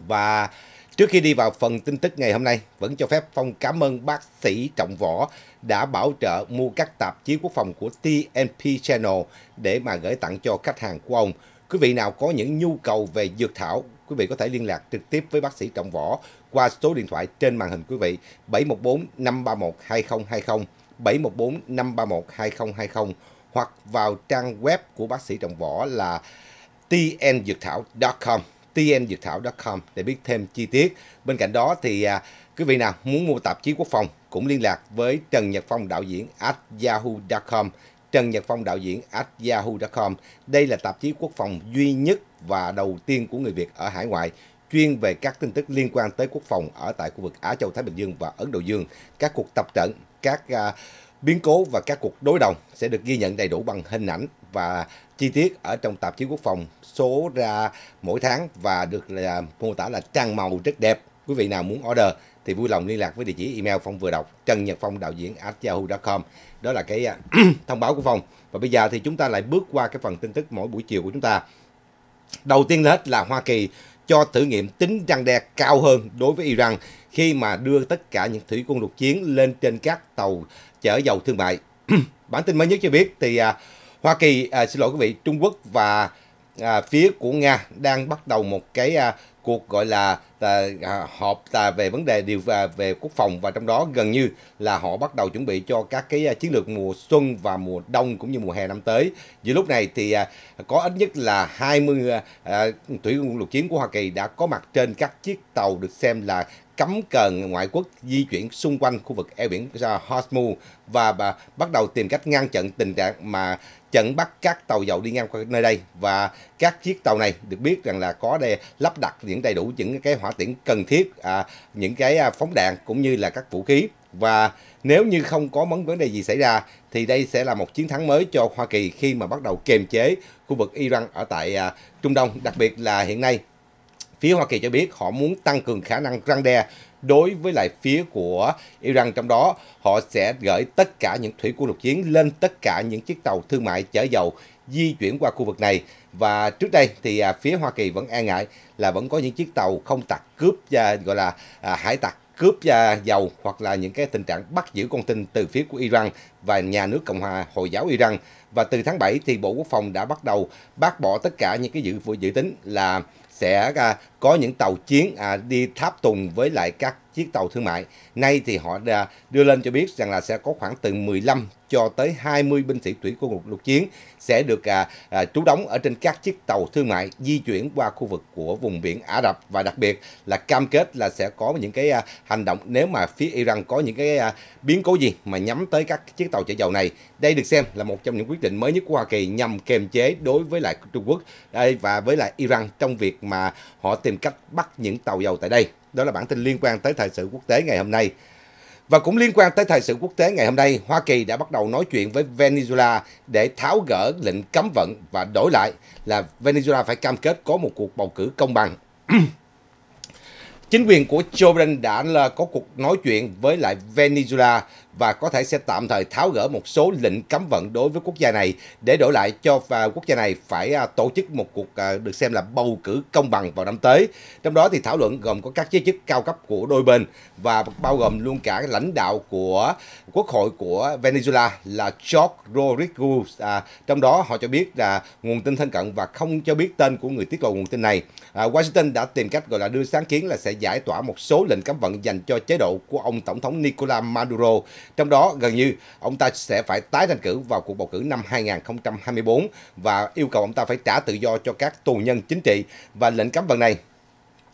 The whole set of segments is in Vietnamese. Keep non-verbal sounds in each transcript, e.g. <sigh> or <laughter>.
Và trước khi đi vào phần tin tức ngày hôm nay, vẫn cho phép Phong cảm ơn bác sĩ Trọng Võ đã bảo trợ mua các tạp chí quốc phòng của TNP Channel để mà gửi tặng cho khách hàng của ông. Quý vị nào có những nhu cầu về dược thảo, quý vị có thể liên lạc trực tiếp với bác sĩ Trọng Võ qua số điện thoại trên màn hình quý vị 714 531 2020 714 531 2020 hoặc vào trang web của bác sĩ Trọng Võ là tndược thảo.com tnduyettthảo.com để biết thêm chi tiết. Bên cạnh đó thì à, quý vị nào muốn mua tạp chí quốc phòng cũng liên lạc với Trần Nhật Phong đạo diễn at yahoo.com Trần Nhật Phong đạo diễn at yahoo.com. Đây là tạp chí quốc phòng duy nhất và đầu tiên của người Việt ở hải ngoại chuyên về các tin tức liên quan tới quốc phòng ở tại khu vực Á Châu Thái Bình Dương và Ấn Độ Dương, các cuộc tập trận, các uh, biến cố và các cuộc đối đầu sẽ được ghi nhận đầy đủ bằng hình ảnh và chi tiết ở trong tạp chí quốc phòng số ra mỗi tháng và được là mô tả là trang màu rất đẹp. Quý vị nào muốn order thì vui lòng liên lạc với địa chỉ email phong vừa đọc trần nhật phong đạo diễn at yahoo.com đó là cái <clears throat> thông báo của phong và bây giờ thì chúng ta lại bước qua cái phần tin tức mỗi buổi chiều của chúng ta đầu tiên là hết là hoa kỳ cho thử nghiệm tính răng đe cao hơn đối với iran khi mà đưa tất cả những thủy quân lục chiến lên trên các tàu chở dầu thương mại. <clears throat> Bản tin mới nhất cho biết thì à, Hoa Kỳ, à, xin lỗi quý vị, Trung Quốc và à, phía của Nga đang bắt đầu một cái à, cuộc gọi là à, à, họp à, về vấn đề điều à, về quốc phòng và trong đó gần như là họ bắt đầu chuẩn bị cho các cái à, chiến lược mùa xuân và mùa đông cũng như mùa hè năm tới. Giữa lúc này thì à, có ít nhất là 20 à, à, thủy quân lục chiến của Hoa Kỳ đã có mặt trên các chiếc tàu được xem là cấm cờn ngoại quốc di chuyển xung quanh khu vực eo biển Hormuz và, và bắt đầu tìm cách ngăn chặn tình trạng mà chặn bắt các tàu dầu đi ngang qua nơi đây và các chiếc tàu này được biết rằng là có đề lắp đặt những đầy đủ những cái hỏa tiễn cần thiết à, những cái à, phóng đạn cũng như là các vũ khí và nếu như không có vấn vấn đề gì xảy ra thì đây sẽ là một chiến thắng mới cho Hoa Kỳ khi mà bắt đầu kiềm chế khu vực Iran ở tại à, Trung Đông đặc biệt là hiện nay Phía Hoa Kỳ cho biết họ muốn tăng cường khả năng răng đe đối với lại phía của Iran trong đó họ sẽ gửi tất cả những thủy quân lục chiến lên tất cả những chiếc tàu thương mại chở dầu di chuyển qua khu vực này và trước đây thì à, phía Hoa Kỳ vẫn e ngại là vẫn có những chiếc tàu không tặc cướp và gọi là à, hải tặc cướp à, dầu hoặc là những cái tình trạng bắt giữ con tin từ phía của Iran và nhà nước Cộng hòa Hồi giáo Iran và từ tháng 7 thì Bộ Quốc phòng đã bắt đầu bác bỏ tất cả những cái dự dự tính là sẽ à, có những tàu chiến à, đi tháp tùng với lại các chiếc tàu thương mại. Nay thì họ đã đưa lên cho biết rằng là sẽ có khoảng từ 15 cho tới 20 binh sĩ thủy quân lục chiến sẽ được à, à, trú đóng ở trên các chiếc tàu thương mại di chuyển qua khu vực của vùng biển Ả Rập và đặc biệt là cam kết là sẽ có những cái à, hành động nếu mà phía Iran có những cái à, biến cố gì mà nhắm tới các chiếc tàu chở dầu này. Đây được xem là một trong những quyết định mới nhất của Hoa Kỳ nhằm kiềm chế đối với lại Trung Quốc đây và với lại Iran trong việc mà họ tìm cách bắt những tàu dầu tại đây. Đó là bản tin liên quan tới thời sự quốc tế ngày hôm nay. Và cũng liên quan tới thời sự quốc tế ngày hôm nay, Hoa Kỳ đã bắt đầu nói chuyện với Venezuela để tháo gỡ lệnh cấm vận và đổi lại là Venezuela phải cam kết có một cuộc bầu cử công bằng. <clears throat> Chính quyền của Joe Biden đã là có cuộc nói chuyện với lại Venezuela và có thể sẽ tạm thời tháo gỡ một số lệnh cấm vận đối với quốc gia này để đổi lại cho và quốc gia này phải à, tổ chức một cuộc à, được xem là bầu cử công bằng vào năm tới. Trong đó thì thảo luận gồm có các giới chức cao cấp của đôi bên và bao gồm luôn cả lãnh đạo của Quốc hội của Venezuela là George Rodriguez. À, trong đó họ cho biết là nguồn tin thân cận và không cho biết tên của người tiết lộ nguồn tin này. À, Washington đã tìm cách gọi là đưa sáng kiến là sẽ giải tỏa một số lệnh cấm vận dành cho chế độ của ông Tổng thống Nicolas Maduro trong đó gần như ông ta sẽ phải tái tranh cử vào cuộc bầu cử năm 2024 và yêu cầu ông ta phải trả tự do cho các tù nhân chính trị và lệnh cấm vận này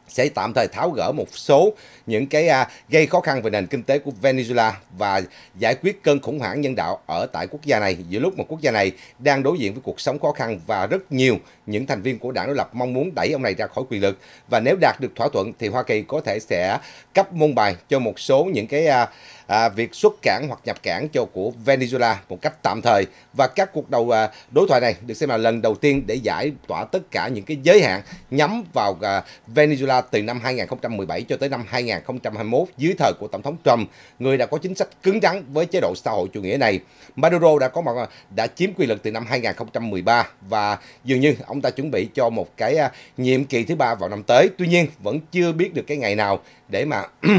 sẽ tạm thời tháo gỡ một số những cái à, gây khó khăn về nền kinh tế của Venezuela và giải quyết cơn khủng hoảng nhân đạo ở tại quốc gia này giữa lúc mà quốc gia này đang đối diện với cuộc sống khó khăn và rất nhiều những thành viên của đảng đối lập mong muốn đẩy ông này ra khỏi quyền lực và nếu đạt được thỏa thuận thì Hoa Kỳ có thể sẽ cấp môn bài cho một số những cái à, à, việc xuất cảng hoặc nhập cảng cho của Venezuela một cách tạm thời và các cuộc đầu à, đối thoại này được xem là lần đầu tiên để giải tỏa tất cả những cái giới hạn nhắm vào à, Venezuela từ năm 2017 cho tới năm 2021 dưới thời của tổng thống Trump người đã có chính sách cứng rắn với chế độ xã hội chủ nghĩa này Maduro đã có mặt à, đã chiếm quyền lực từ năm 2013 và dường như ông ta chuẩn bị cho một cái à, nhiệm kỳ thứ ba vào năm tới tuy nhiên vẫn chưa biết được cái ngày nào để mà <clears throat>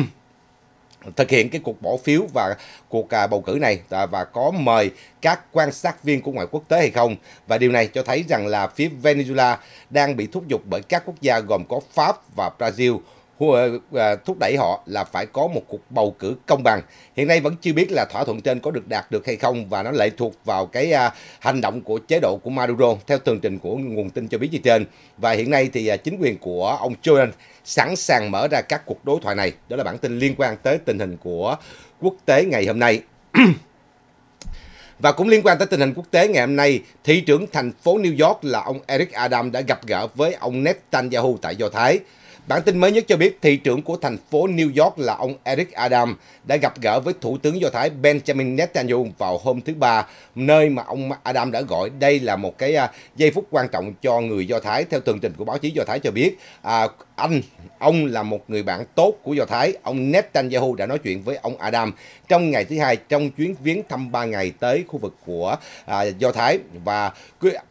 thực hiện cái cuộc bỏ phiếu và cuộc à, bầu cử này và có mời các quan sát viên của ngoại quốc tế hay không và điều này cho thấy rằng là phía Venezuela đang bị thúc giục bởi các quốc gia gồm có Pháp và Brazil Ờ, à, thúc đẩy họ là phải có một cuộc bầu cử công bằng. Hiện nay vẫn chưa biết là thỏa thuận trên có được đạt được hay không và nó lại thuộc vào cái à, hành động của chế độ của Maduro theo tường trình của nguồn tin cho biết như trên. Và hiện nay thì à, chính quyền của ông Joe sẵn sàng mở ra các cuộc đối thoại này. Đó là bản tin liên quan tới tình hình của quốc tế ngày hôm nay. <clears throat> Và cũng liên quan tới tình hình quốc tế ngày hôm nay, thị trưởng thành phố New York là ông Eric Adam đã gặp gỡ với ông Netanyahu tại Do Thái. Bản tin mới nhất cho biết thị trưởng của thành phố New York là ông Eric Adam đã gặp gỡ với Thủ tướng Do Thái Benjamin Netanyahu vào hôm thứ Ba, nơi mà ông Adam đã gọi đây là một cái à, giây phút quan trọng cho người Do Thái. Theo tường trình của báo chí Do Thái cho biết, à, anh, ông là một người bạn tốt của Do Thái. Ông Netanyahu đã nói chuyện với ông Adam trong ngày thứ hai trong chuyến viếng thăm ba ngày tới khu vực của à, Do Thái và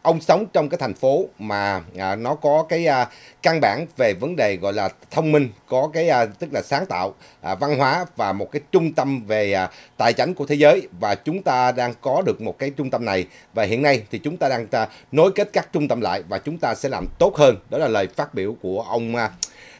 ông sống trong cái thành phố mà à, nó có cái à, căn bản về vấn đề gọi là thông minh có cái à, tức là sáng tạo à, văn hóa và một cái trung tâm về à, tài chính của thế giới và chúng ta đang có được một cái trung tâm này và hiện nay thì chúng ta đang ta à, nối kết các trung tâm lại và chúng ta sẽ làm tốt hơn đó là lời phát biểu của ông à,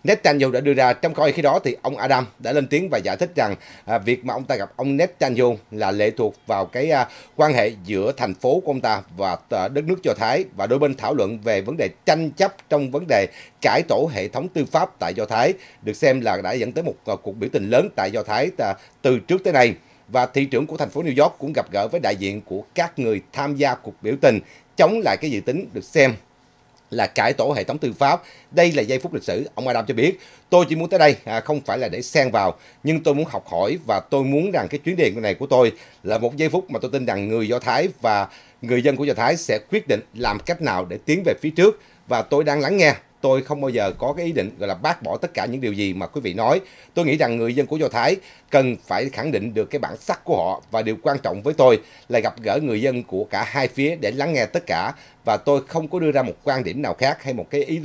Netanyahu đã đưa ra. Trong coi khi đó thì ông Adam đã lên tiếng và giải thích rằng à, việc mà ông ta gặp ông Netanyahu là lệ thuộc vào cái à, quan hệ giữa thành phố của ông ta và à, đất nước Do Thái và đôi bên thảo luận về vấn đề tranh chấp trong vấn đề cải tổ hệ thống tư pháp tại Do Thái được xem là đã dẫn tới một à, cuộc biểu tình lớn tại Do Thái à, từ trước tới nay và thị trưởng của thành phố New York cũng gặp gỡ với đại diện của các người tham gia cuộc biểu tình chống lại cái dự tính được xem là cải tổ hệ thống tư pháp. Đây là giây phút lịch sử, ông Adam cho biết. Tôi chỉ muốn tới đây à, không phải là để xen vào, nhưng tôi muốn học hỏi và tôi muốn rằng cái chuyến đi này của tôi là một giây phút mà tôi tin rằng người Do Thái và người dân của Do Thái sẽ quyết định làm cách nào để tiến về phía trước và tôi đang lắng nghe tôi không bao giờ có cái ý định gọi là bác bỏ tất cả những điều gì mà quý vị nói. Tôi nghĩ rằng người dân của Do Thái cần phải khẳng định được cái bản sắc của họ và điều quan trọng với tôi là gặp gỡ người dân của cả hai phía để lắng nghe tất cả và tôi không có đưa ra một quan điểm nào khác hay một cái ý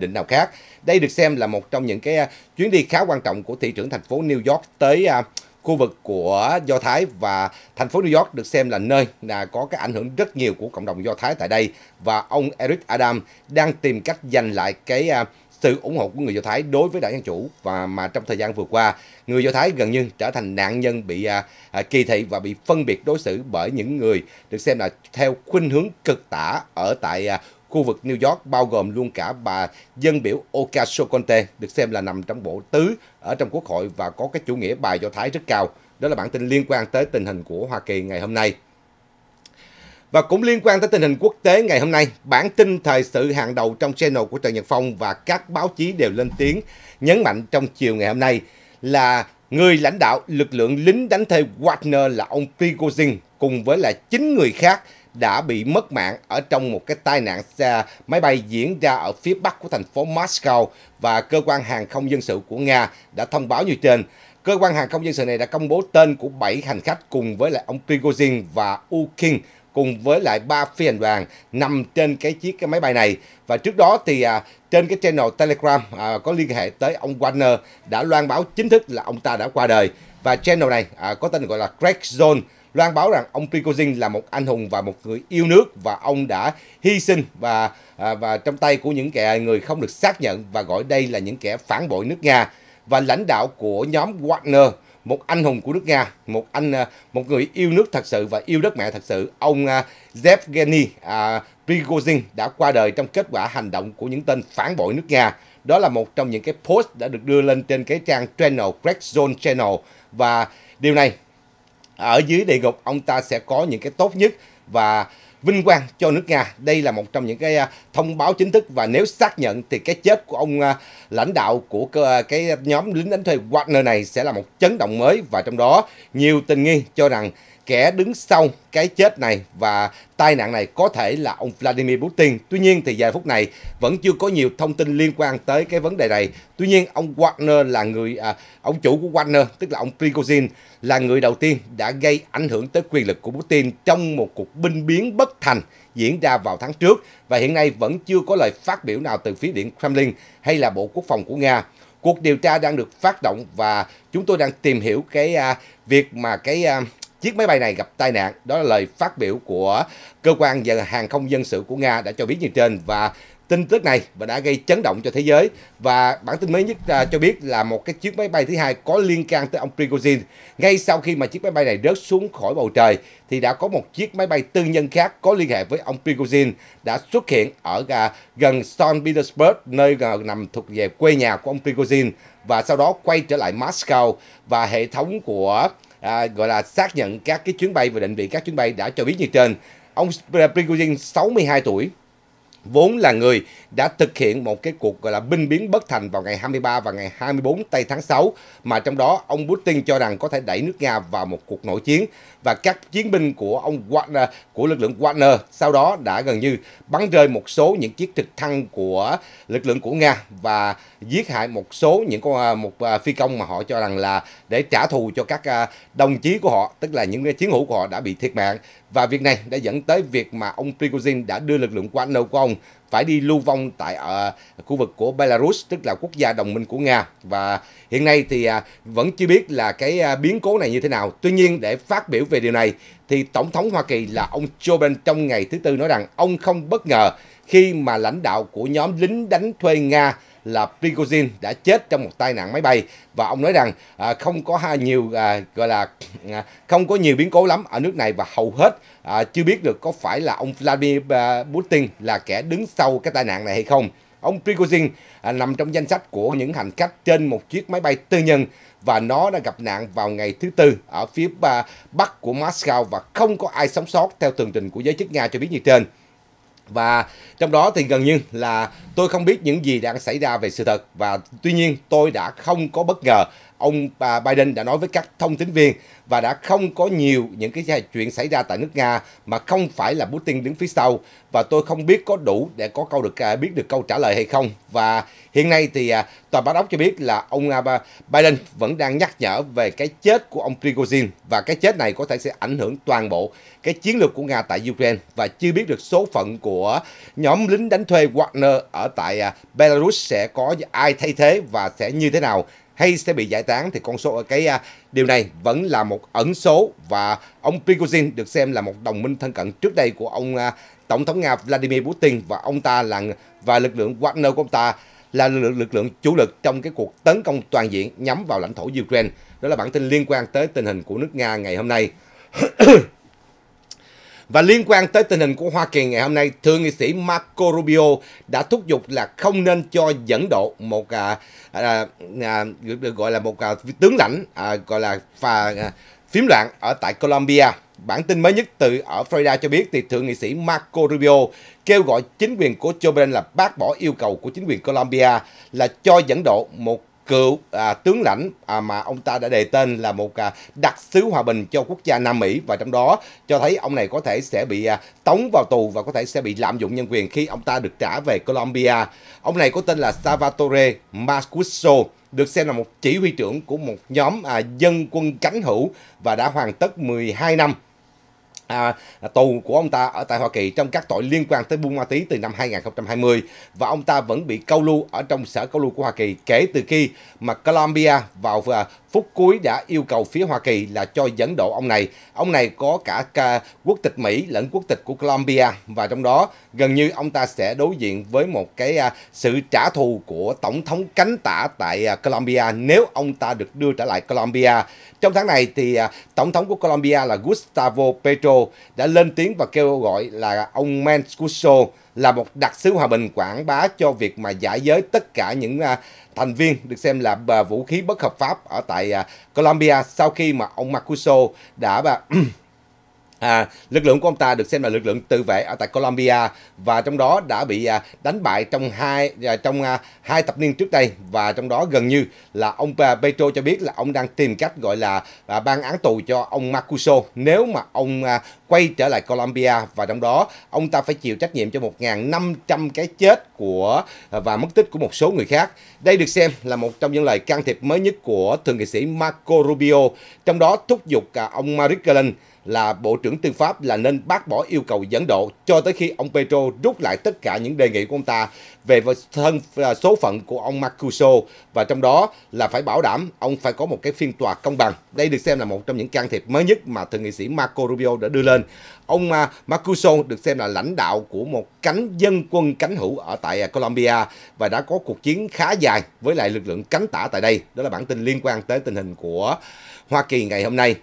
định nào khác. Đây được xem là một trong những cái chuyến đi khá quan trọng của thị trưởng thành phố New York tới uh, khu vực của Do Thái và thành phố New York được xem là nơi là có cái ảnh hưởng rất nhiều của cộng đồng Do Thái tại đây và ông Eric Adam đang tìm cách giành lại cái à, sự ủng hộ của người Do Thái đối với đảng Dân Chủ và mà trong thời gian vừa qua, người Do Thái gần như trở thành nạn nhân bị à, à kỳ thị và bị phân biệt đối xử bởi những người được xem là theo khuynh hướng cực tả ở tại à, Khu vực New York bao gồm luôn cả bà dân biểu Ocasio-Cortez, được xem là nằm trong bộ tứ ở trong quốc hội và có cái chủ nghĩa bài do Thái rất cao. Đó là bản tin liên quan tới tình hình của Hoa Kỳ ngày hôm nay. Và cũng liên quan tới tình hình quốc tế ngày hôm nay, bản tin thời sự hàng đầu trong channel của Trần Nhật Phong và các báo chí đều lên tiếng nhấn mạnh trong chiều ngày hôm nay là người lãnh đạo lực lượng lính đánh thuê Wagner là ông Prigozhin cùng với là chín người khác đã bị mất mạng ở trong một cái tai nạn xe à, máy bay diễn ra ở phía bắc của thành phố Moscow và cơ quan hàng không dân sự của Nga đã thông báo như trên. Cơ quan hàng không dân sự này đã công bố tên của 7 hành khách cùng với lại ông Prigozhin và Ukin cùng với lại ba phi hành đoàn nằm trên cái chiếc cái máy bay này và trước đó thì à, trên cái channel Telegram à, có liên hệ tới ông Warner đã loan báo chính thức là ông ta đã qua đời và channel này à, có tên gọi là Craig Zone loan báo rằng ông Prigozhin là một anh hùng và một người yêu nước và ông đã hy sinh và à, và trong tay của những kẻ người không được xác nhận và gọi đây là những kẻ phản bội nước Nga và lãnh đạo của nhóm Wagner một anh hùng của nước Nga, một anh à, một người yêu nước thật sự và yêu đất mẹ thật sự, ông à, Yevgeny uh, Prigozhin đã qua đời trong kết quả hành động của những tên phản bội nước Nga. Đó là một trong những cái post đã được đưa lên trên cái trang channel Crack Zone Channel và điều này ở dưới địa ngục ông ta sẽ có những cái tốt nhất và vinh quang cho nước Nga. Đây là một trong những cái à, thông báo chính thức và nếu xác nhận thì cái chết của ông à, lãnh đạo của à, cái nhóm lính đánh thuê Wagner này sẽ là một chấn động mới và trong đó nhiều tình nghi cho rằng kẻ đứng sau cái chết này và tai nạn này có thể là ông Vladimir Putin. Tuy nhiên thì giờ phút này vẫn chưa có nhiều thông tin liên quan tới cái vấn đề này. Tuy nhiên ông Wagner là người à, ông chủ của Wagner tức là ông Prigozhin là người đầu tiên đã gây ảnh hưởng tới quyền lực của Putin trong một cuộc binh biến bất thành diễn ra vào tháng trước và hiện nay vẫn chưa có lời phát biểu nào từ phía Điện Kremlin hay là Bộ Quốc phòng của Nga cuộc điều tra đang được phát động và chúng tôi đang tìm hiểu cái à, việc mà cái à, chiếc máy bay này gặp tai nạn. Đó là lời phát biểu của cơ quan và hàng không dân sự của Nga đã cho biết như trên và tin tức này và đã gây chấn động cho thế giới và bản tin mới nhất à, cho biết là một cái chiếc máy bay thứ hai có liên can tới ông Prigozhin ngay sau khi mà chiếc máy bay này rớt xuống khỏi bầu trời thì đã có một chiếc máy bay tư nhân khác có liên hệ với ông Prigozhin đã xuất hiện ở à, gần St. Petersburg nơi nằm thuộc về quê nhà của ông Prigozhin và sau đó quay trở lại Moscow và hệ thống của à, gọi là xác nhận các cái chuyến bay và định vị các chuyến bay đã cho biết như trên. Ông Prigozhin 62 tuổi vốn là người đã thực hiện một cái cuộc gọi là binh biến bất thành vào ngày 23 và ngày 24 tây tháng 6 mà trong đó ông Putin cho rằng có thể đẩy nước Nga vào một cuộc nội chiến và các chiến binh của ông Wagner, của lực lượng Wagner sau đó đã gần như bắn rơi một số những chiếc trực thăng của lực lượng của Nga và giết hại một số những con à, một à, phi công mà họ cho rằng là để trả thù cho các à, đồng chí của họ, tức là những chiến hữu của họ đã bị thiệt mạng và việc này đã dẫn tới việc mà ông Prigozhin đã đưa lực lượng Wagner của ông phải đi lưu vong tại ở ờ, khu vực của Belarus tức là quốc gia đồng minh của Nga và hiện nay thì à, vẫn chưa biết là cái à, biến cố này như thế nào. Tuy nhiên để phát biểu về điều này thì tổng thống Hoa Kỳ là ông Joe Biden trong ngày thứ tư nói rằng ông không bất ngờ khi mà lãnh đạo của nhóm lính đánh thuê Nga là Prigozhin đã chết trong một tai nạn máy bay và ông nói rằng à, không có ha, nhiều à, gọi là à, không có nhiều biến cố lắm ở nước này và hầu hết à, chưa biết được có phải là ông Vladimir à, Putin là kẻ đứng sau cái tai nạn này hay không. Ông Prigozhin à, nằm trong danh sách của những hành khách trên một chiếc máy bay tư nhân và nó đã gặp nạn vào ngày thứ Tư ở phía à, bắc của Moscow và không có ai sống sót theo tường trình của giới chức Nga cho biết như trên và trong đó thì gần như là tôi không biết những gì đang xảy ra về sự thật và tuy nhiên tôi đã không có bất ngờ ông à, Biden đã nói với các thông tin viên và đã không có nhiều những cái chuyện xảy ra tại nước Nga mà không phải là Putin đứng phía sau và tôi không biết có đủ để có câu được à, biết được câu trả lời hay không và hiện nay thì à, tòa báo ốc cho biết là ông à, Biden vẫn đang nhắc nhở về cái chết của ông Prigozhin và cái chết này có thể sẽ ảnh hưởng toàn bộ cái chiến lược của Nga tại Ukraine và chưa biết được số phận của nhóm lính đánh thuê Wagner ở tại Belarus sẽ có ai thay thế và sẽ như thế nào hay sẽ bị giải tán thì con số ở cái Điều này vẫn là một ẩn số và ông Prigozhin được xem là một đồng minh thân cận trước đây của ông à, Tổng thống Nga Vladimir Putin và ông ta là và lực lượng Wagner của ông ta là lực lượng, lực lượng chủ lực trong cái cuộc tấn công toàn diện nhắm vào lãnh thổ Ukraine. Đó là bản tin liên quan tới tình hình của nước Nga ngày hôm nay. <clears throat> Và liên quan tới tình hình của Hoa Kỳ ngày hôm nay, thượng nghị sĩ Marco Rubio đã thúc giục là không nên cho dẫn độ một à, à, à, gọi là một à, tướng lãnh à, gọi là phà à, phím loạn ở tại Colombia. Bản tin mới nhất từ ở Florida cho biết thì thượng nghị sĩ Marco Rubio kêu gọi chính quyền của Joe Biden là bác bỏ yêu cầu của chính quyền Colombia là cho dẫn độ một cựu à, tướng lãnh à, mà ông ta đã đề tên là một à, đặc sứ hòa bình cho quốc gia Nam Mỹ và trong đó cho thấy ông này có thể sẽ bị à, tống vào tù và có thể sẽ bị lạm dụng nhân quyền khi ông ta được trả về Colombia. Ông này có tên là Salvatore Marcuso được xem là một chỉ huy trưởng của một nhóm à, dân quân cánh hữu và đã hoàn tất 12 năm à, tù của ông ta ở tại Hoa Kỳ trong các tội liên quan tới buôn ma túy từ năm 2020 và ông ta vẫn bị câu lưu ở trong sở câu lưu của Hoa Kỳ kể từ khi mà Colombia vào à, phút cuối đã yêu cầu phía Hoa Kỳ là cho dẫn độ ông này. Ông này có cả quốc tịch Mỹ lẫn quốc tịch của Colombia và trong đó gần như ông ta sẽ đối diện với một cái à, sự trả thù của Tổng thống cánh tả tại à, Colombia nếu ông ta được đưa trở lại Colombia. Trong tháng này thì à, Tổng thống của Colombia là Gustavo Petro đã lên tiếng và kêu gọi là ông Mancuso là một đặc sứ hòa bình quảng bá cho việc mà giải giới tất cả những à, thành viên được xem là à, vũ khí bất hợp pháp ở tại à, Colombia sau khi mà ông Marcuso đã <clears throat> À, lực lượng của ông ta được xem là lực lượng tự vệ ở tại Colombia và trong đó đã bị à, đánh bại trong hai à, trong à, hai thập niên trước đây và trong đó gần như là ông Petro cho biết là ông đang tìm cách gọi là ban án tù cho ông Marcuso nếu mà ông quay trở lại Colombia và trong đó ông ta phải chịu trách nhiệm cho 1.500 cái chết của và mất tích của một số người khác. Đây được xem là một trong những lời can thiệp mới nhất của thượng nghị sĩ Marco Rubio trong đó thúc giục ông Mark Galen là Bộ trưởng Tư pháp là nên bác bỏ yêu cầu dẫn độ cho tới khi ông Petro rút lại tất cả những đề nghị của ông ta về thân à, số phận của ông Marcuso và trong đó là phải bảo đảm ông phải có một cái phiên tòa công bằng. Đây được xem là một trong những can thiệp mới nhất mà thượng nghị sĩ Marco Rubio đã đưa lên. Ông à, Marcuso được xem là lãnh đạo của một cánh dân quân cánh hữu ở tại à, Colombia và đã có cuộc chiến khá dài với lại lực lượng cánh tả tại đây. Đó là bản tin liên quan tới tình hình của Hoa Kỳ ngày hôm nay.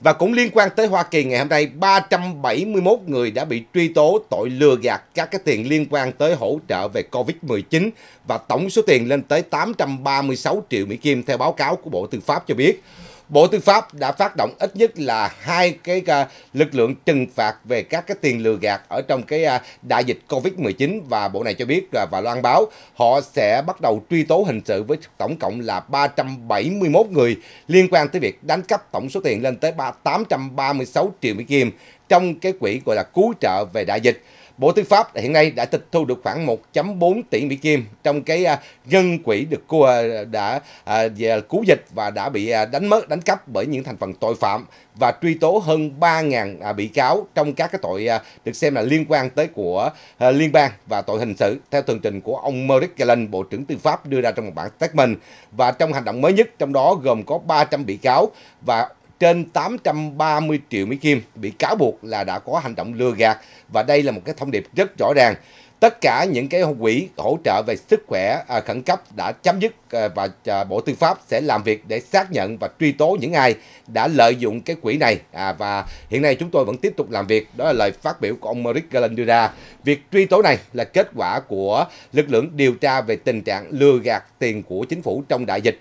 Và cũng liên quan tới Hoa Kỳ ngày hôm nay, 371 người đã bị truy tố tội lừa gạt các cái tiền liên quan tới hỗ trợ về Covid-19 và tổng số tiền lên tới 836 triệu Mỹ Kim theo báo cáo của Bộ Tư pháp cho biết. Bộ Tư pháp đã phát động ít nhất là hai cái uh, lực lượng trừng phạt về các cái tiền lừa gạt ở trong cái uh, đại dịch Covid-19 và bộ này cho biết uh, và loan báo họ sẽ bắt đầu truy tố hình sự với tổng cộng là 371 người liên quan tới việc đánh cắp tổng số tiền lên tới 836 triệu Mỹ Kim trong cái quỹ gọi là cứu trợ về đại dịch. Bộ Tư pháp hiện nay đã tịch thu được khoảng 1.4 tỷ Mỹ Kim trong cái à, ngân quỹ được cua à, đã à, về cứu dịch và đã bị đánh mất, đánh cắp bởi những thành phần tội phạm và truy tố hơn 3.000 bị cáo trong các cái tội được xem là liên quan tới của liên bang và tội hình sự theo tường trình của ông Merrick Garland, Bộ trưởng Tư pháp đưa ra trong một bản statement và trong hành động mới nhất trong đó gồm có 300 bị cáo và trên 830 triệu Mỹ Kim bị cáo buộc là đã có hành động lừa gạt và đây là một cái thông điệp rất rõ ràng. Tất cả những cái quỹ hỗ trợ về sức khỏe à, khẩn cấp đã chấm dứt à, và à, Bộ Tư pháp sẽ làm việc để xác nhận và truy tố những ai đã lợi dụng cái quỹ này à, và hiện nay chúng tôi vẫn tiếp tục làm việc. Đó là lời phát biểu của ông Merrick Garland đưa ra. Việc truy tố này là kết quả của lực lượng điều tra về tình trạng lừa gạt tiền của chính phủ trong đại dịch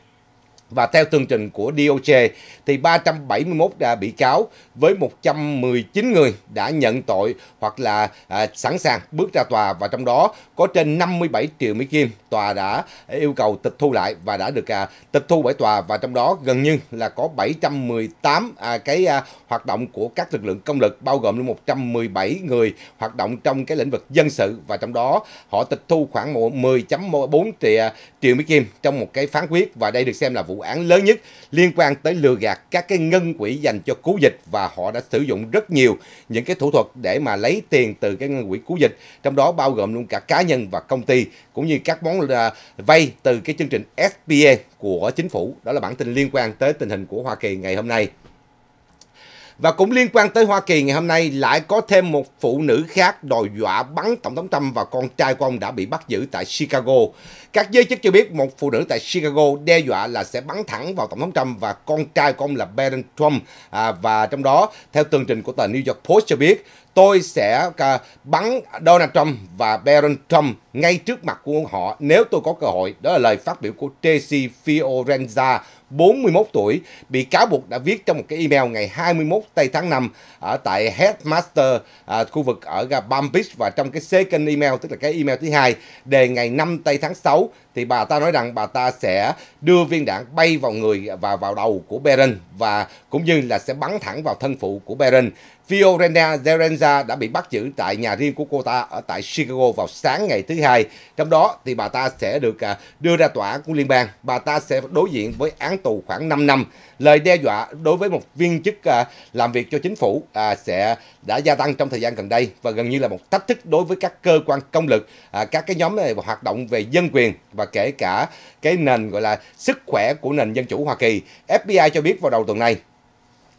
và theo tường trình của DOJ thì 371 đã bị cáo với 119 người đã nhận tội hoặc là à, sẵn sàng bước ra tòa và trong đó có trên 57 triệu Mỹ Kim tòa đã yêu cầu tịch thu lại và đã được à, tịch thu bởi tòa và trong đó gần như là có 718 à, cái à, hoạt động của các lực lượng công lực bao gồm 117 người hoạt động trong cái lĩnh vực dân sự và trong đó họ tịch thu khoảng 10.4 triệu, triệu Mỹ Kim trong một cái phán quyết và đây được xem là vụ vụ án lớn nhất liên quan tới lừa gạt các cái ngân quỹ dành cho cứu dịch và họ đã sử dụng rất nhiều những cái thủ thuật để mà lấy tiền từ cái ngân quỹ cứu dịch trong đó bao gồm luôn cả cá nhân và công ty cũng như các món là vay từ cái chương trình SBA của chính phủ đó là bản tin liên quan tới tình hình của Hoa Kỳ ngày hôm nay và cũng liên quan tới Hoa Kỳ ngày hôm nay lại có thêm một phụ nữ khác đòi dọa bắn Tổng thống Trump và con trai của ông đã bị bắt giữ tại Chicago. Các giới chức cho biết một phụ nữ tại Chicago đe dọa là sẽ bắn thẳng vào Tổng thống Trump và con trai của ông là Barron Trump. À, và trong đó, theo tường trình của tờ New York Post cho biết, tôi sẽ à, bắn Donald Trump và Barron Trump ngay trước mặt của họ nếu tôi có cơ hội. Đó là lời phát biểu của Tracy Fiorenza, 41 tuổi, bị cáo buộc đã viết trong một cái email ngày 21 tây tháng 5 ở tại Headmaster à, khu vực ở Palm Beach và trong cái second email tức là cái email thứ hai đề ngày 5 tây tháng 6 thì bà ta nói rằng bà ta sẽ đưa viên đạn bay vào người và vào đầu của Beren và cũng như là sẽ bắn thẳng vào thân phụ của Beren. Fiorella Zerenza đã bị bắt giữ tại nhà riêng của cô ta ở tại Chicago vào sáng ngày thứ hai. Trong đó thì bà ta sẽ được à, đưa ra tòa của liên bang. Bà ta sẽ đối diện với án tù khoảng 5 năm. Lời đe dọa đối với một viên chức à, làm việc cho chính phủ à, sẽ đã gia tăng trong thời gian gần đây và gần như là một thách thức đối với các cơ quan công lực, các cái nhóm này hoạt động về dân quyền và kể cả cái nền gọi là sức khỏe của nền dân chủ Hoa Kỳ. FBI cho biết vào đầu tuần này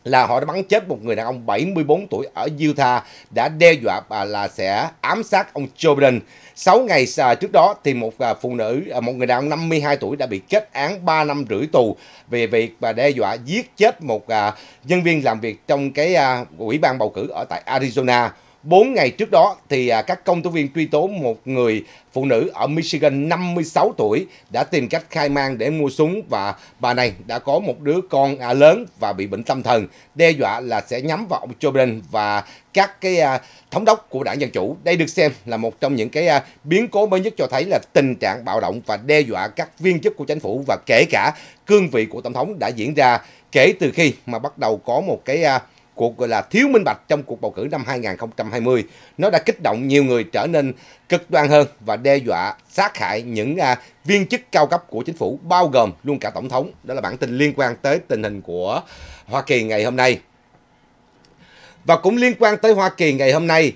là họ đã bắn chết một người đàn ông 74 tuổi ở Utah đã đe dọa là sẽ ám sát ông Joe Biden. 6 ngày trước đó thì một à, phụ nữ, à, một người đàn ông 52 tuổi đã bị kết án 3 năm rưỡi tù về việc và đe dọa giết chết một à, nhân viên làm việc trong cái à, ủy ban bầu cử ở tại Arizona. 4 ngày trước đó thì à, các công tố viên truy tố một người phụ nữ ở Michigan 56 tuổi đã tìm cách khai mang để mua súng và bà này đã có một đứa con à, lớn và bị bệnh tâm thần đe dọa là sẽ nhắm vào ông Joe Biden và các cái à, thống đốc của đảng Dân Chủ. Đây được xem là một trong những cái biến cố mới nhất cho thấy là tình trạng bạo động và đe dọa các viên chức của chính phủ và kể cả cương vị của Tổng thống đã diễn ra kể từ khi mà bắt đầu có một cái cuộc gọi là thiếu minh bạch trong cuộc bầu cử năm 2020. Nó đã kích động nhiều người trở nên cực đoan hơn và đe dọa sát hại những à, viên chức cao cấp của chính phủ bao gồm luôn cả tổng thống. Đó là bản tin liên quan tới tình hình của Hoa Kỳ ngày hôm nay. Và cũng liên quan tới Hoa Kỳ ngày hôm nay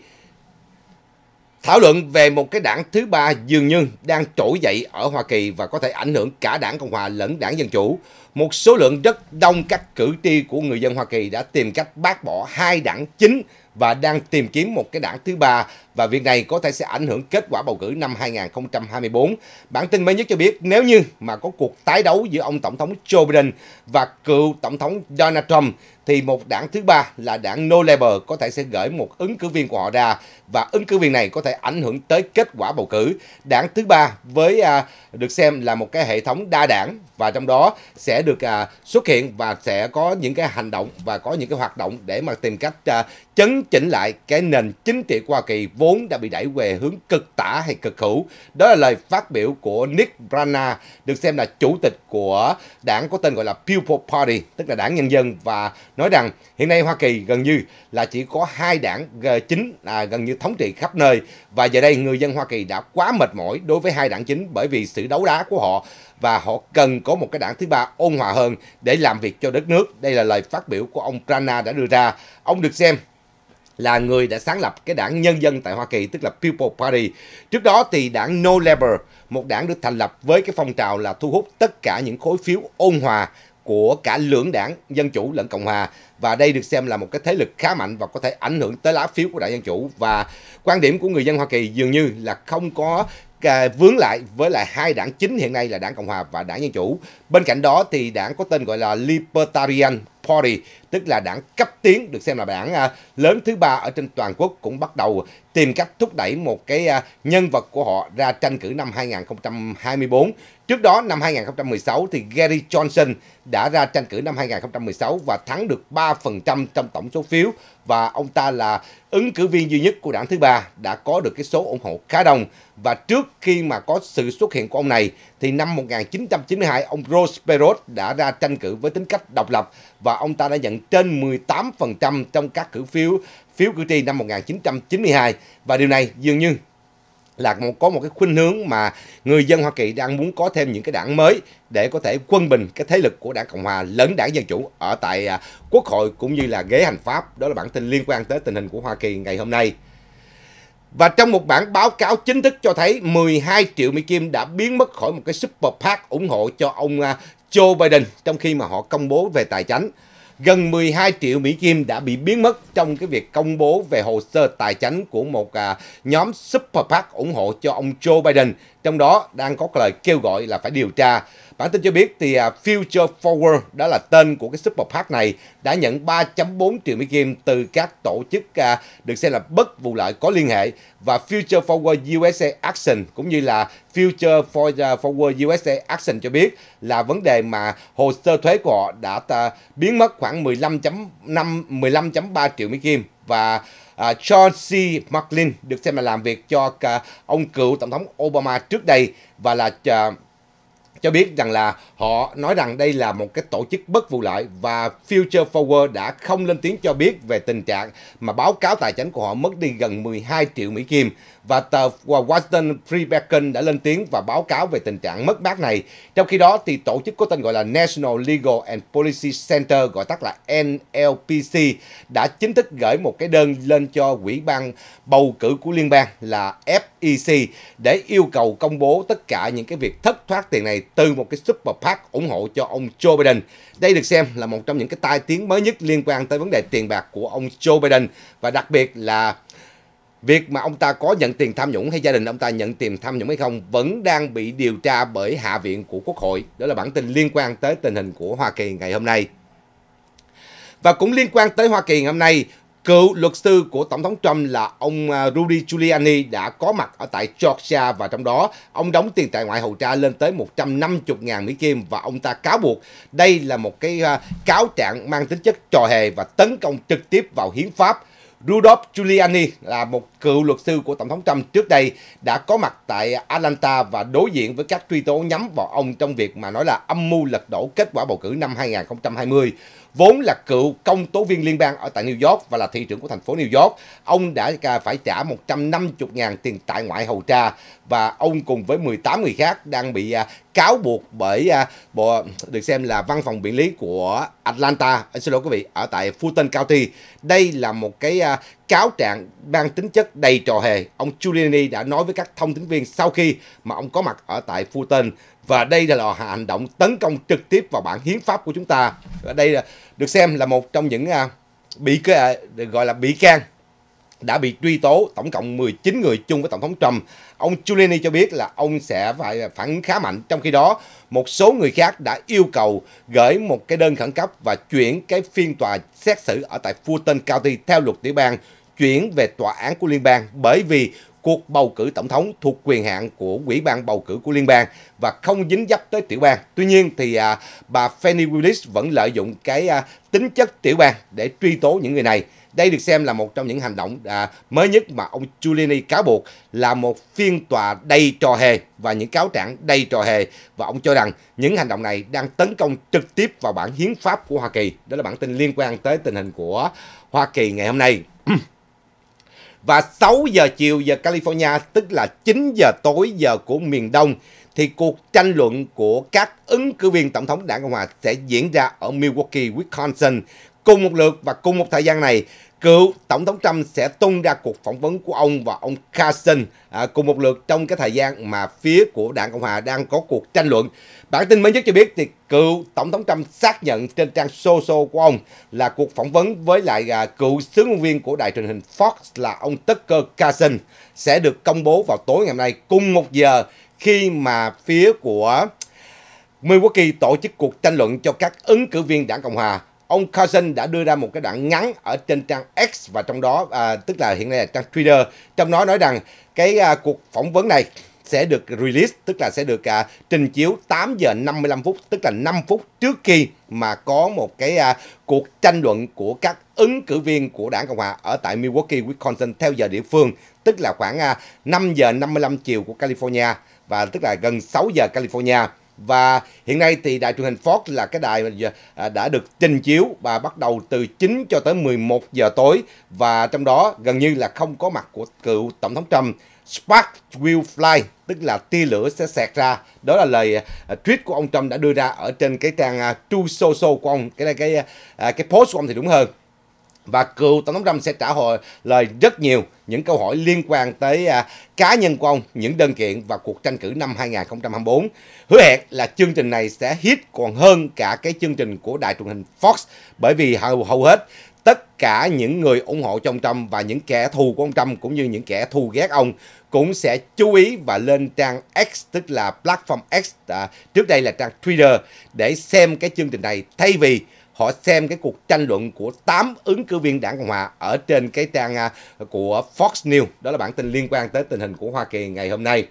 Thảo luận về một cái đảng thứ ba dường như đang trỗi dậy ở Hoa Kỳ và có thể ảnh hưởng cả đảng Cộng hòa lẫn đảng Dân Chủ. Một số lượng rất đông các cử tri của người dân Hoa Kỳ đã tìm cách bác bỏ hai đảng chính và đang tìm kiếm một cái đảng thứ ba và việc này có thể sẽ ảnh hưởng kết quả bầu cử năm 2024. Bản tin mới nhất cho biết nếu như mà có cuộc tái đấu giữa ông Tổng thống Joe Biden và cựu Tổng thống Donald Trump thì một đảng thứ ba là đảng No Labor có thể sẽ gửi một ứng cử viên của họ ra và ứng cử viên này có thể ảnh hưởng tới kết quả bầu cử. Đảng thứ ba với à, được xem là một cái hệ thống đa đảng và trong đó sẽ được à, xuất hiện và sẽ có những cái hành động và có những cái hoạt động để mà tìm cách à, chấn chỉnh lại cái nền chính trị của Hoa Kỳ vốn đã bị đẩy về hướng cực tả hay cực hữu. Đó là lời phát biểu của Nick Brana, được xem là chủ tịch của đảng có tên gọi là People Party, tức là đảng nhân dân và nói rằng hiện nay Hoa Kỳ gần như là chỉ có hai đảng chính là gần như thống trị khắp nơi và giờ đây người dân Hoa Kỳ đã quá mệt mỏi đối với hai đảng chính bởi vì sự đấu đá của họ và họ cần có một cái đảng thứ ba ôn hòa hơn để làm việc cho đất nước. Đây là lời phát biểu của ông Prana đã đưa ra. Ông được xem là người đã sáng lập cái đảng Nhân dân tại Hoa Kỳ, tức là People Party. Trước đó thì đảng No Labor, một đảng được thành lập với cái phong trào là thu hút tất cả những khối phiếu ôn hòa của cả lưỡng đảng Dân Chủ lẫn Cộng Hòa và đây được xem là một cái thế lực khá mạnh và có thể ảnh hưởng tới lá phiếu của đảng Dân Chủ và quan điểm của người dân Hoa Kỳ dường như là không có à, vướng lại với lại hai đảng chính hiện nay là đảng Cộng Hòa và đảng Dân Chủ. Bên cạnh đó thì đảng có tên gọi là Libertarian Party, tức là đảng cấp tiến được xem là đảng à, lớn thứ ba ở trên toàn quốc cũng bắt đầu tìm cách thúc đẩy một cái à, nhân vật của họ ra tranh cử năm 2024. Trước đó năm 2016 thì Gary Johnson đã ra tranh cử năm 2016 và thắng được 3% trong tổng số phiếu và ông ta là ứng cử viên duy nhất của đảng thứ ba đã có được cái số ủng hộ khá đông và trước khi mà có sự xuất hiện của ông này thì năm 1992 ông Rose Perot đã ra tranh cử với tính cách độc lập và ông ta đã nhận trên 18% trong các cử phiếu phiếu cử tri năm 1992 và điều này dường như là một, có một cái khuynh hướng mà người dân Hoa Kỳ đang muốn có thêm những cái đảng mới để có thể quân bình cái thế lực của đảng Cộng hòa lẫn đảng Dân chủ ở tại à, Quốc hội cũng như là ghế hành pháp. Đó là bản tin liên quan tới tình hình của Hoa Kỳ ngày hôm nay. Và trong một bản báo cáo chính thức cho thấy 12 triệu Mỹ Kim đã biến mất khỏi một cái super PAC ủng hộ cho ông à, Joe Biden trong khi mà họ công bố về tài chính gần 12 triệu Mỹ Kim đã bị biến mất trong cái việc công bố về hồ sơ tài chính của một à, nhóm super PAC ủng hộ cho ông Joe Biden, trong đó đang có lời kêu gọi là phải điều tra Bản tin cho biết thì à, Future Forward, đó là tên của cái Super Park này, đã nhận 3.4 triệu Mỹ Kim từ các tổ chức à, được xem là bất vụ lợi có liên hệ và Future Forward USA Action cũng như là Future à, Forward USA Action cho biết là vấn đề mà hồ sơ thuế của họ đã biến mất khoảng 15.5 15.3 triệu Mỹ Kim và uh, John C. McLean được xem là làm việc cho ông cựu tổng thống Obama trước đây và là cho biết rằng là họ nói rằng đây là một cái tổ chức bất vụ lợi và Future Forward đã không lên tiếng cho biết về tình trạng mà báo cáo tài chính của họ mất đi gần 12 triệu Mỹ Kim và tờ Washington Free Beacon đã lên tiếng và báo cáo về tình trạng mất mát này. Trong khi đó thì tổ chức có tên gọi là National Legal and Policy Center gọi tắt là NLPC đã chính thức gửi một cái đơn lên cho quỹ ban bầu cử của liên bang là FEC để yêu cầu công bố tất cả những cái việc thất thoát tiền này từ một cái super PAC ủng hộ cho ông Joe Biden. Đây được xem là một trong những cái tai tiếng mới nhất liên quan tới vấn đề tiền bạc của ông Joe Biden và đặc biệt là Việc mà ông ta có nhận tiền tham nhũng hay gia đình ông ta nhận tiền tham nhũng hay không vẫn đang bị điều tra bởi Hạ viện của Quốc hội. Đó là bản tin liên quan tới tình hình của Hoa Kỳ ngày hôm nay. Và cũng liên quan tới Hoa Kỳ ngày hôm nay, Cựu luật sư của Tổng thống Trump là ông à, Rudy Giuliani đã có mặt ở tại Georgia và trong đó ông đóng tiền tại ngoại hầu tra lên tới 150.000 Mỹ Kim và ông ta cáo buộc đây là một cái à, cáo trạng mang tính chất trò hề và tấn công trực tiếp vào hiến pháp Rudolph Giuliani là một cựu luật sư của Tổng thống Trump trước đây đã có mặt tại Atlanta và đối diện với các truy tố nhắm vào ông trong việc mà nói là âm mưu lật đổ kết quả bầu cử năm 2020. Vốn là cựu công tố viên liên bang ở tại New York và là thị trưởng của thành phố New York, ông đã phải trả 150.000 tiền tại ngoại hầu tra và ông cùng với 18 người khác đang bị à, cáo buộc bởi à, bộ được xem là văn phòng biện lý của Atlanta, à, xin lỗi quý vị, ở tại Fulton County. Đây là một cái à, cáo trạng mang tính chất đầy trò hề. Ông Giuliani đã nói với các thông tín viên sau khi mà ông có mặt ở tại Fulton và đây là hành động tấn công trực tiếp vào bản hiến pháp của chúng ta. Ở đây là, được xem là một trong những à, bị à, gọi là bị can đã bị truy tố tổng cộng 19 người chung với Tổng thống Trump. Ông Giuliani cho biết là ông sẽ phải phản ứng khá mạnh. Trong khi đó, một số người khác đã yêu cầu gửi một cái đơn khẩn cấp và chuyển cái phiên tòa xét xử ở tại Fulton County theo luật tiểu bang chuyển về tòa án của liên bang bởi vì cuộc bầu cử tổng thống thuộc quyền hạn của quỹ ban bầu cử của liên bang và không dính dấp tới tiểu bang. Tuy nhiên thì à, bà Fanny Willis vẫn lợi dụng cái à, tính chất tiểu bang để truy tố những người này. Đây được xem là một trong những hành động à, mới nhất mà ông Giuliani cáo buộc là một phiên tòa đầy trò hề và những cáo trạng đầy trò hề và ông cho rằng những hành động này đang tấn công trực tiếp vào bản hiến pháp của Hoa Kỳ. Đó là bản tin liên quan tới tình hình của Hoa Kỳ ngày hôm nay. <clears throat> Và 6 giờ chiều giờ California tức là 9 giờ tối giờ của miền Đông thì cuộc tranh luận của các ứng cử viên tổng thống đảng Cộng hòa sẽ diễn ra ở Milwaukee, Wisconsin Cùng một lượt và cùng một thời gian này, cựu Tổng thống Trump sẽ tung ra cuộc phỏng vấn của ông và ông Carson à, cùng một lượt trong cái thời gian mà phía của đảng Cộng Hòa đang có cuộc tranh luận. Bản tin mới nhất cho biết thì cựu Tổng thống Trump xác nhận trên trang social của ông là cuộc phỏng vấn với lại à, cựu sứ ngôn viên của đài truyền hình Fox là ông Tucker Carlson sẽ được công bố vào tối ngày hôm nay cùng một giờ khi mà phía của Milwaukee tổ chức cuộc tranh luận cho các ứng cử viên đảng Cộng Hòa ông Carson đã đưa ra một cái đoạn ngắn ở trên trang X và trong đó à, tức là hiện nay là trang Twitter trong đó nói rằng cái à, cuộc phỏng vấn này sẽ được release tức là sẽ được à, trình chiếu 8 giờ 55 phút tức là 5 phút trước khi mà có một cái à, cuộc tranh luận của các ứng cử viên của đảng Cộng hòa ở tại Milwaukee, Wisconsin theo giờ địa phương tức là khoảng à, 5 giờ 55 chiều của California và tức là gần 6 giờ California và hiện nay thì đài truyền hình Fox là cái đài à, đã được trình chiếu và bắt đầu từ 9 cho tới 11 giờ tối và trong đó gần như là không có mặt của cựu tổng thống Trump Spark will fly tức là tia lửa sẽ xẹt ra đó là lời à, tweet của ông Trump đã đưa ra ở trên cái trang à, True Social của ông cái cái cái post của ông thì đúng hơn và cựu tổng thống Trump sẽ trả hồi lời rất nhiều những câu hỏi liên quan tới à, cá nhân của ông, những đơn kiện và cuộc tranh cử năm 2024. Hứa hẹn là chương trình này sẽ hit còn hơn cả cái chương trình của đài truyền hình Fox bởi vì hầu, hầu hết tất cả những người ủng hộ cho ông Trump và những kẻ thù của ông Trump cũng như những kẻ thù ghét ông cũng sẽ chú ý và lên trang X tức là platform X à, trước đây là trang Twitter để xem cái chương trình này thay vì họ xem cái cuộc tranh luận của 8 ứng cử viên đảng Cộng Hòa ở trên cái trang à, của Fox News. Đó là bản tin liên quan tới tình hình của Hoa Kỳ ngày hôm nay.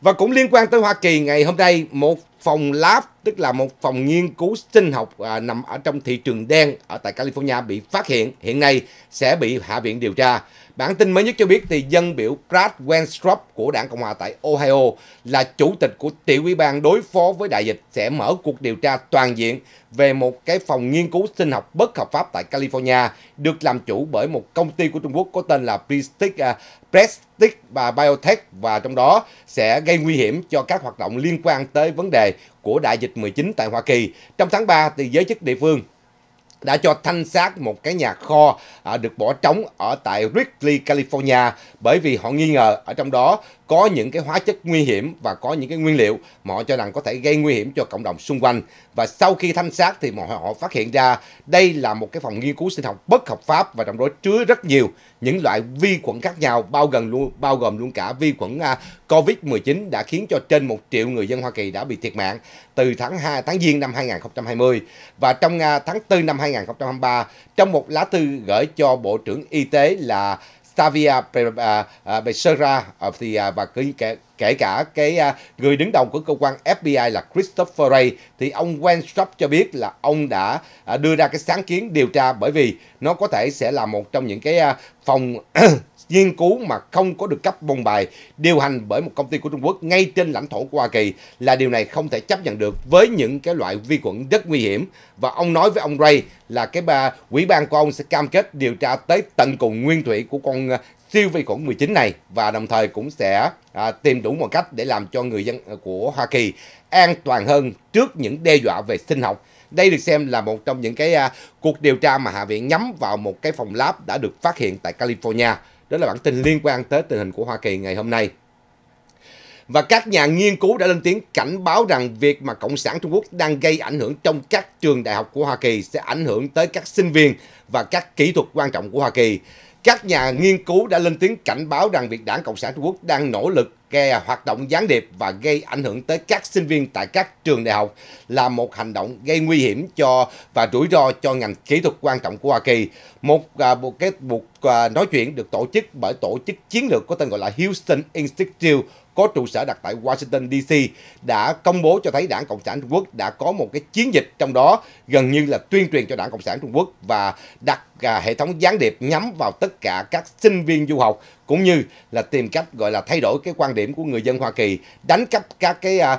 Và cũng liên quan tới Hoa Kỳ ngày hôm nay, một phòng lab tức là một phòng nghiên cứu sinh học à, nằm ở trong thị trường đen ở tại California bị phát hiện hiện nay sẽ bị hạ viện điều tra. Bản tin mới nhất cho biết thì dân biểu Brad Wenstrup của đảng Cộng hòa tại Ohio là chủ tịch của tiểu ủy ban đối phó với đại dịch sẽ mở cuộc điều tra toàn diện về một cái phòng nghiên cứu sinh học bất hợp pháp tại California được làm chủ bởi một công ty của Trung Quốc có tên là Prestig, uh, à, Prestig và Biotech và trong đó sẽ gây nguy hiểm cho các hoạt động liên quan tới vấn đề của đại dịch 19 tại Hoa Kỳ. Trong tháng 3, thì giới chức địa phương đã cho thanh sát một cái nhà kho à, được bỏ trống ở tại Wrigley, California bởi vì họ nghi ngờ ở trong đó có những cái hóa chất nguy hiểm và có những cái nguyên liệu mà họ cho rằng có thể gây nguy hiểm cho cộng đồng xung quanh. Và sau khi thanh sát thì họ, họ phát hiện ra đây là một cái phòng nghiên cứu sinh học bất hợp pháp và trong đó chứa rất nhiều những loại vi khuẩn khác nhau bao gần luôn bao gồm luôn cả vi khuẩn uh, à, Covid-19 đã khiến cho trên 1 triệu người dân Hoa Kỳ đã bị thiệt mạng từ tháng 2 tháng Giêng năm 2020 và trong uh, tháng 4 năm 2023 trong một lá thư gửi cho Bộ trưởng Y tế là Tavia à, à, Becerra of à, the và kể, kể cả cái người đứng đầu của cơ quan FBI là Christopher Ray thì ông Wenstrup cho biết là ông đã đưa ra cái sáng kiến điều tra bởi vì nó có thể sẽ là một trong những cái phòng nghiên cứu mà không có được cấp môn bài điều hành bởi một công ty của Trung Quốc ngay trên lãnh thổ của Hoa Kỳ là điều này không thể chấp nhận được với những cái loại vi khuẩn rất nguy hiểm và ông nói với ông Ray là cái bà quỹ ban của ông sẽ cam kết điều tra tới tận cùng nguyên thủy của con à, siêu vi khuẩn 19 này và đồng thời cũng sẽ à, tìm đủ mọi cách để làm cho người dân của Hoa Kỳ an toàn hơn trước những đe dọa về sinh học. Đây được xem là một trong những cái à, cuộc điều tra mà Hạ viện nhắm vào một cái phòng lab đã được phát hiện tại California. Đó là bản tin liên quan tới tình hình của Hoa Kỳ ngày hôm nay. Và các nhà nghiên cứu đã lên tiếng cảnh báo rằng việc mà Cộng sản Trung Quốc đang gây ảnh hưởng trong các trường đại học của Hoa Kỳ sẽ ảnh hưởng tới các sinh viên và các kỹ thuật quan trọng của Hoa Kỳ. Các nhà nghiên cứu đã lên tiếng cảnh báo rằng việc đảng Cộng sản Trung Quốc đang nỗ lực kè hoạt động gián điệp và gây ảnh hưởng tới các sinh viên tại các trường đại học là một hành động gây nguy hiểm cho và rủi ro cho ngành kỹ thuật quan trọng của Hoa Kỳ. Một à, một cái buộc à, nói chuyện được tổ chức bởi tổ chức chiến lược có tên gọi là Houston Institute có trụ sở đặt tại Washington DC đã công bố cho thấy Đảng Cộng sản Trung Quốc đã có một cái chiến dịch trong đó gần như là tuyên truyền cho Đảng Cộng sản Trung Quốc và đặt à, hệ thống gián điệp nhắm vào tất cả các sinh viên du học cũng như là tìm cách gọi là thay đổi cái quan điểm của người dân Hoa Kỳ, đánh cắp các cái à,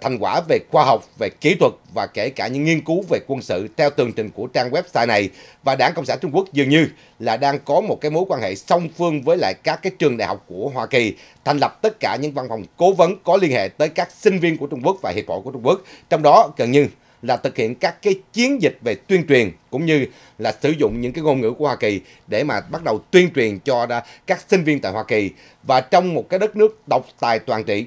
thành quả về khoa học, về kỹ thuật và kể cả những nghiên cứu về quân sự theo tường trình của trang website này và Đảng Cộng sản Trung Quốc dường như là đang có một cái mối quan hệ song phương với lại các cái trường đại học của Hoa Kỳ, thành lập tất cả những văn phòng cố vấn có liên hệ tới các sinh viên của Trung Quốc và hiệp hội của Trung Quốc, trong đó gần như là thực hiện các cái chiến dịch về tuyên truyền cũng như là sử dụng những cái ngôn ngữ của Hoa Kỳ để mà bắt đầu tuyên truyền cho các sinh viên tại Hoa Kỳ và trong một cái đất nước độc tài toàn trị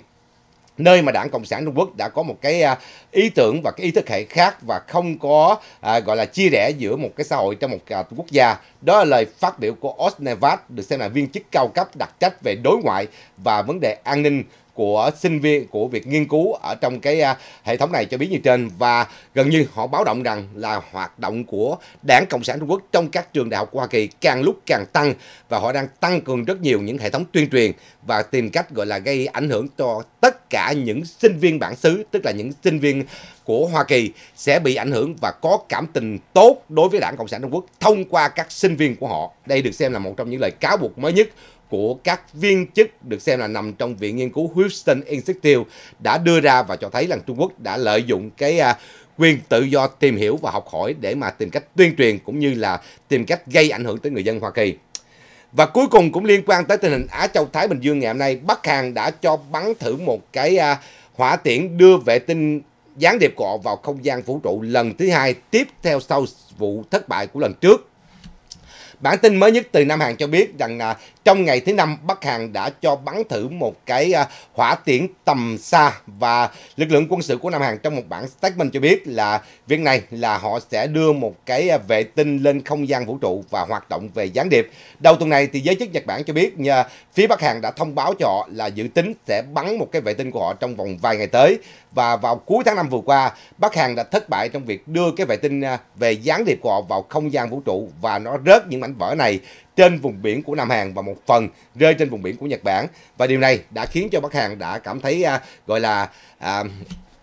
nơi mà đảng cộng sản trung quốc đã có một cái à, ý tưởng và cái ý thức hệ khác và không có à, gọi là chia rẽ giữa một cái xã hội trong một à, quốc gia đó là lời phát biểu của Osnevat được xem là viên chức cao cấp đặc trách về đối ngoại và vấn đề an ninh của sinh viên của việc nghiên cứu ở trong cái à, hệ thống này cho biết như trên và gần như họ báo động rằng là hoạt động của Đảng Cộng sản Trung Quốc trong các trường đại học của Hoa Kỳ càng lúc càng tăng và họ đang tăng cường rất nhiều những hệ thống tuyên truyền và tìm cách gọi là gây ảnh hưởng cho tất cả những sinh viên bản xứ tức là những sinh viên của Hoa Kỳ sẽ bị ảnh hưởng và có cảm tình tốt đối với Đảng Cộng sản Trung Quốc thông qua các sinh viên của họ. Đây được xem là một trong những lời cáo buộc mới nhất của các viên chức được xem là nằm trong Viện Nghiên cứu Houston Institute đã đưa ra và cho thấy rằng Trung Quốc đã lợi dụng cái à, quyền tự do tìm hiểu và học hỏi để mà tìm cách tuyên truyền cũng như là tìm cách gây ảnh hưởng tới người dân Hoa Kỳ. Và cuối cùng cũng liên quan tới tình hình Á Châu Thái Bình Dương ngày hôm nay, Bắc Hàn đã cho bắn thử một cái à, hỏa tiễn đưa vệ tinh gián điệp của họ vào không gian vũ trụ lần thứ hai tiếp theo sau vụ thất bại của lần trước Bản tin mới nhất từ Nam Hàn cho biết rằng à, trong ngày thứ năm Bắc Hàn đã cho bắn thử một cái à, hỏa tiễn tầm xa và lực lượng quân sự của Nam Hàn trong một bản statement cho biết là việc này là họ sẽ đưa một cái à, vệ tinh lên không gian vũ trụ và hoạt động về gián điệp. Đầu tuần này thì giới chức Nhật Bản cho biết à, phía Bắc Hàn đã thông báo cho họ là dự tính sẽ bắn một cái vệ tinh của họ trong vòng vài ngày tới và vào cuối tháng năm vừa qua Bắc Hàn đã thất bại trong việc đưa cái vệ tinh à, về gián điệp của họ vào không gian vũ trụ và nó rớt những mảnh mảnh vỡ này trên vùng biển của Nam Hàn và một phần rơi trên vùng biển của Nhật Bản và điều này đã khiến cho Bắc Hàn đã cảm thấy à, gọi là à,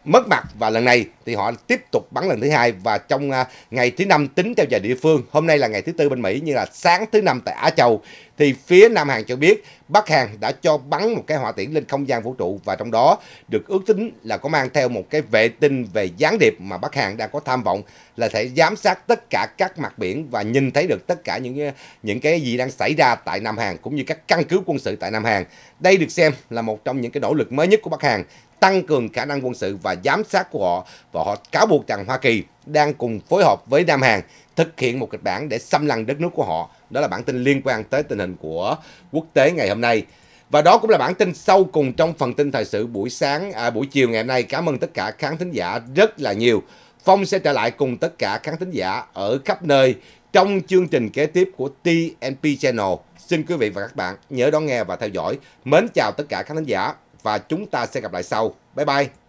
mất mặt và lần này thì họ tiếp tục bắn lần thứ hai và trong à, ngày thứ năm tính theo giờ địa phương hôm nay là ngày thứ tư bên Mỹ như là sáng thứ năm tại Á Châu thì phía Nam Hàn cho biết Bắc Hàn đã cho bắn một cái hỏa tiễn lên không gian vũ trụ và trong đó được ước tính là có mang theo một cái vệ tinh về gián điệp mà Bắc Hàn đang có tham vọng là thể giám sát tất cả các mặt biển và nhìn thấy được tất cả những à, những cái gì đang xảy ra tại Nam Hàn cũng như các căn cứ quân sự tại Nam Hàn. Đây được xem là một trong những cái nỗ lực mới nhất của Bắc Hàn tăng cường khả năng quân sự và giám sát của họ và họ cáo buộc rằng Hoa Kỳ đang cùng phối hợp với Nam Hàn thực hiện một kịch bản để xâm lăng đất nước của họ. Đó là bản tin liên quan tới tình hình của quốc tế ngày hôm nay. Và đó cũng là bản tin sâu cùng trong phần tin thời sự buổi sáng à, buổi chiều ngày hôm nay. Cảm ơn tất cả khán thính giả rất là nhiều. Phong sẽ trở lại cùng tất cả khán thính giả ở khắp nơi trong chương trình kế tiếp của TNP Channel. Xin quý vị và các bạn nhớ đón nghe và theo dõi. Mến chào tất cả khán thính giả và chúng ta sẽ gặp lại sau. Bye bye!